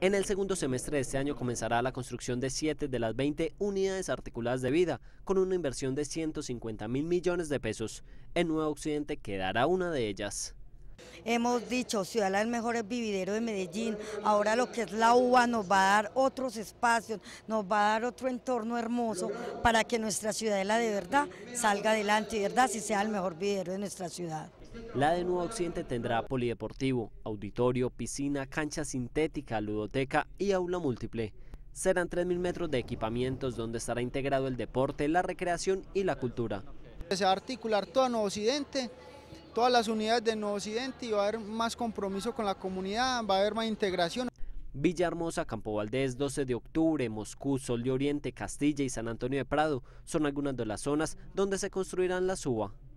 En el segundo semestre de este año comenzará la construcción de 7 de las 20 unidades articuladas de vida, con una inversión de 150 mil millones de pesos. En Nuevo Occidente quedará una de ellas. Hemos dicho, Ciudad el Mejor Vividero de Medellín, ahora lo que es la UBA nos va a dar otros espacios, nos va a dar otro entorno hermoso para que nuestra ciudadela de verdad salga adelante y verdad si sea el mejor vividero de nuestra ciudad. La de Nuevo Occidente tendrá polideportivo, auditorio, piscina, cancha sintética, ludoteca y aula múltiple. Serán 3.000 metros de equipamientos donde estará integrado el deporte, la recreación y la cultura. Se va a articular todo Nuevo Occidente, todas las unidades de Nuevo Occidente y va a haber más compromiso con la comunidad, va a haber más integración. Villahermosa, Campo Valdés, 12 de octubre, Moscú, Sol de Oriente, Castilla y San Antonio de Prado son algunas de las zonas donde se construirán la SUBA.